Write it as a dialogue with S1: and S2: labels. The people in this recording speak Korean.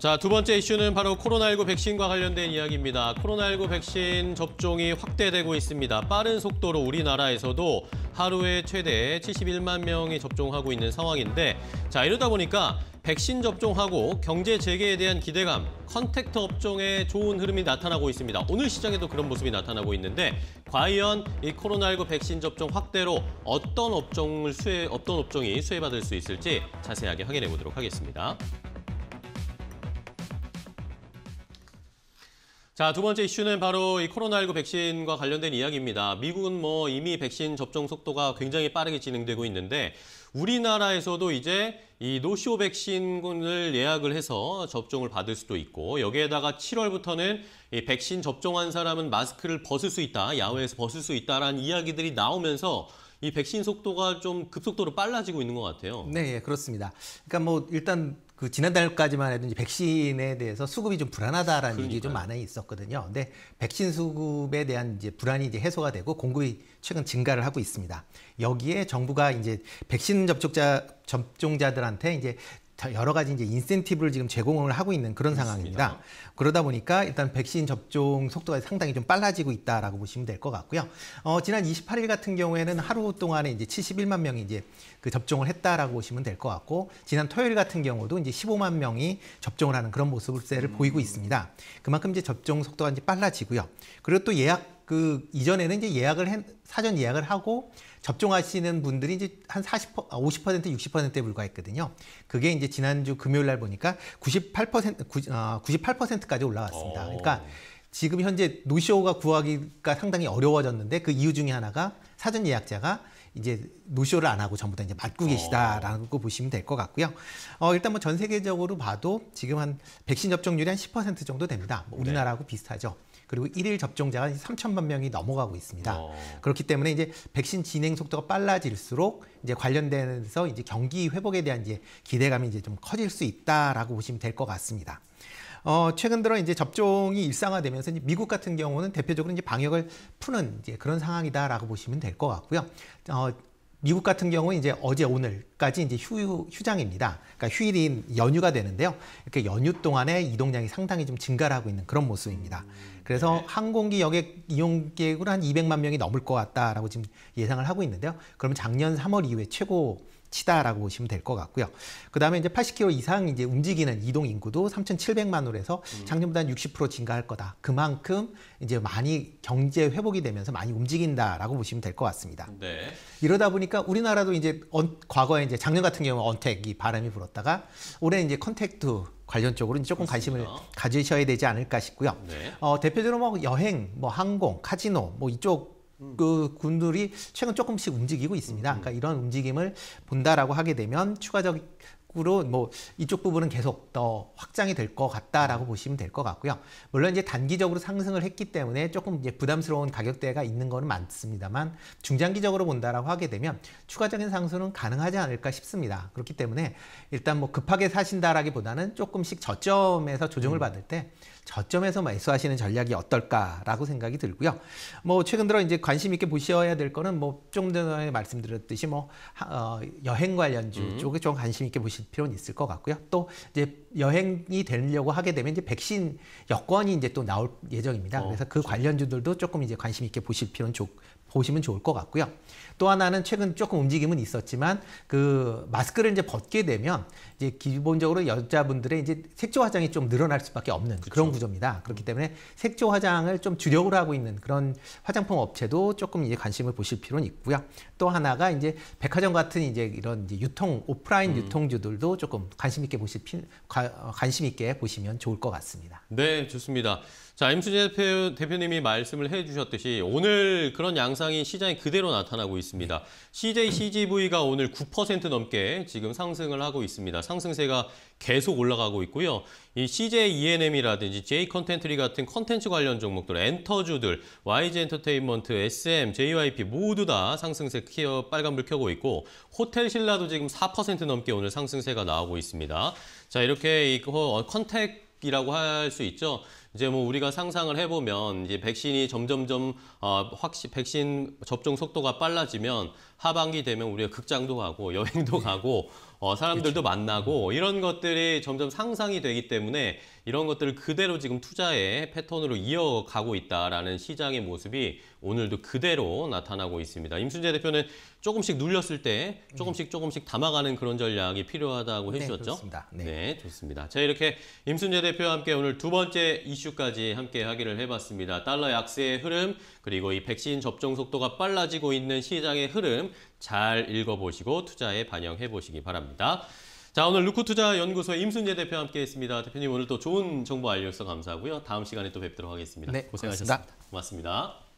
S1: 자, 두 번째 이슈는 바로 코로나19 백신과 관련된 이야기입니다. 코로나19 백신 접종이 확대되고 있습니다. 빠른 속도로 우리나라에서도 하루에 최대 71만 명이 접종하고 있는 상황인데 자, 이러다 보니까 백신 접종하고 경제 재개에 대한 기대감, 컨택트 업종에 좋은 흐름이 나타나고 있습니다. 오늘 시장에도 그런 모습이 나타나고 있는데 과연 이 코로나19 백신 접종 확대로 어떤 업종을 수혜, 어떤 업종이 수혜받을 수 있을지 자세하게 확인해 보도록 하겠습니다. 자, 두 번째 이슈는 바로 이 코로나19 백신과 관련된 이야기입니다. 미국은 뭐 이미 백신 접종 속도가 굉장히 빠르게 진행되고 있는데 우리나라에서도 이제 이 노쇼 백신군을 예약을 해서 접종을 받을 수도 있고 여기에다가 7월부터는 이 백신 접종한 사람은 마스크를 벗을 수 있다, 야외에서 벗을 수 있다라는 이야기들이 나오면서 이 백신 속도가 좀 급속도로 빨라지고 있는 것 같아요.
S2: 네, 예, 그렇습니다. 그러니까 뭐 일단 그 지난달까지만 해도 이제 백신에 대해서 수급이 좀 불안하다라는 얘기 좀 많이 있었거든요. 근데 백신 수급에 대한 이제 불안이 이제 해소가 되고 공급이 최근 증가를 하고 있습니다. 여기에 정부가 이제 백신 접촉자 접종자들한테 이제 여러 가지 이제 인센티브를 지금 제공을 하고 있는 그런 그렇습니다. 상황입니다. 그러다 보니까 일단 백신 접종 속도가 상당히 좀 빨라지고 있다라고 보시면 될 것 같고요. 어, 지난 28일 같은 경우에는 하루 동안에 이제 71만 명이 이제 그 접종을 했다라고 보시면 될 것 같고 지난 토요일 같은 경우도 이제 15만 명이 접종을 하는 그런 모습을 음. 보이고 있습니다. 그만큼 이제 접종 속도가 이제 빨라지고요. 그리고 또 예약 그 이전에는 이제 예약을 해, 사전 예약을 하고 접종하시는 분들이 이제 한 40, 50% 60%에 불과했거든요. 그게 이제 지난주 금요일 날 보니까 98% 90, 아, 어, 98%까지 올라왔습니다. 그러니까 지금 현재 노쇼가 구하기가 상당히 어려워졌는데 그 이유 중에 하나가 사전 예약자가 이제 노쇼를 안 하고 전부 다 이제 맞고 어. 계시다라는 어. 보시면 될 것 같고요. 어, 일단 뭐 전 세계적으로 봐도 지금 한 백신 접종률이 한 10% 정도 됩니다. 뭐 네. 우리나라하고 네. 비슷하죠. 그리고 일일 접종자가 3천만 명이 넘어가고 있습니다. 어. 그렇기 때문에 이제 백신 진행 속도가 빨라질수록 이제 관련돼서 이제 경기 회복에 대한 이제 기대감이 이제 좀 커질 수 있다라고 보시면 될 것 같습니다. 어, 최근 들어 이제 접종이 일상화되면서 이제 미국 같은 경우는 대표적으로 이제 방역을 푸는 이제 그런 상황이다라고 보시면 될 것 같고요. 어, 미국 같은 경우는 이제 어제 오늘까지 이제 휴, 휴장입니다. 그러니까 휴일인 연휴가 되는데요. 이렇게 연휴 동안에 이동량이 상당히 좀 증가를 하고 있는 그런 모습입니다. 그래서 네. 항공기 여객 이용 객으로한 200만 명이 넘을 것 같다라고 지금 예상을 하고 있는데요. 그러면 작년 3월 이후에 최고 치다라고 보시면 될 것 같고요. 그 다음에 이제 80km 이상 이제 움직이는 이동 인구도 3 7 0 0만으에서 작년보다 한60% 증가할 거다. 그만큼 이제 많이 경제 회복이 되면서 많이 움직인다라고 보시면 될 것 같습니다. 네. 이러다 보니까 우리나라도 이제 언, 과거에 이제 작년 같은 경우 언택이 바람이 불었다가 올해 이제 컨택트 관련 쪽으로 조금 그렇습니다. 관심을 가지셔야 되지 않을까 싶고요. 네. 어, 대표적으로 뭐 여행, 뭐 항공, 카지노, 뭐 이쪽 음. 그 군들이 최근 조금씩 움직이고 있습니다. 음. 그러니까 이런 움직임을 본다라고 하게 되면 추가적 으로 뭐 이쪽 부분은 계속 더 확장이 될 것 같다라고 보시면 될 것 같고요. 물론 이제 단기적으로 상승을 했기 때문에 조금 이제 부담스러운 가격대가 있는 거는 많습니다만 중장기적으로 본다라고 하게 되면 추가적인 상승은 가능하지 않을까 싶습니다. 그렇기 때문에 일단 뭐 급하게 사신다라기보다는 조금씩 저점에서 조정을 음. 받을 때 저점에서 매수하시는 뭐 전략이 어떨까라고 생각이 들고요. 뭐 최근 들어 이제 관심 있게 보셔야 될 거는 뭐 조금 전에 말씀드렸듯이 뭐 어, 여행 관련주 음. 쪽에 좀 관심 있게 보시 보실 필요는 있을 것 같고요. 또 이제 여행이 되려고 하게 되면 이제 백신 여권이 이제 또 나올 예정입니다. 어, 그래서 그 그렇죠. 관련주들도 조금 이제 관심 있게 보실 필요는 좋, 보시면 좋을 것 같고요. 또 하나는 최근 조금 움직임은 있었지만 그 마스크를 이제 벗게 되면 이제 기본적으로 여자분들의 이제 색조 화장이 좀 늘어날 수밖에 없는 그쵸. 그렇죠. 그런 구조입니다. 그렇기 때문에 색조 화장을 좀 주력으로 하고 있는 그런 화장품 업체도 조금 이제 관심을 보실 필요는 있고요. 또 하나가 이제 백화점 같은 이제 이런 이제 유통 오프라인 음. 유통주들 부분들도 조금 관심 있게 보실 어, 관심 있게 보시면 좋을 것 같습니다.
S1: 네, 좋습니다. 자, 임수재 대표, 대표님이 말씀을 해주셨듯이 오늘 그런 양상이 시장에 그대로 나타나고 있습니다. 네. CJ CGV가 오늘 9% 넘게 지금 상승을 하고 있습니다. 상승세가 계속 올라가고 있고요. 이 CJ ENM이라든지 J 컨텐트리 e 같은 컨텐츠 관련 종목들, 엔터주들, YG 엔터테인먼트, SM, JYP 모두 다 상승세 키어 빨간불 켜고 있고 호텔 신라도 지금 4% 넘게 오늘 상승세가 나오고 있습니다. 자, 이렇게 이 컨택이라고 할 수 있죠. 이제 뭐 우리가 상상을 해보면 이제 백신이 점점점 어, 확실 백신 접종 속도가 빨라지면 하반기 되면 우리가 극장도 가고 여행도 네. 가고 어, 사람들도 그렇 만나고 이런 것들이 점점 상상이 되기 때문에 이런 것들을 그대로 지금 투자의 패턴으로 이어가고 있다라는 시장의 모습이 오늘도 그대로 나타나고 있습니다. 임순재 대표는 조금씩 눌렸을 때 조금씩 조금씩 담아가는 그런 전략이 필요하다고 네, 해주셨죠? 네, 네. 네, 좋습니다. 자, 이렇게 임순재 대표와 함께 오늘 두 번째 이슈까지 함께 하기를 해봤습니다. 달러 약세의 흐름, 그리고 이 백신 접종 속도가 빨라지고 있는 시장의 흐름 잘 읽어보시고 투자에 반영해보시기 바랍니다. 자 오늘 루코투자연구소의 임순재 대표와 함께했습니다. 대표님 오늘 또 좋은 정보 알려주셔서 감사하고요. 다음 시간에 또 뵙도록 하겠습니다. 네, 고생하셨습니다. 고맙습니다. 고맙습니다.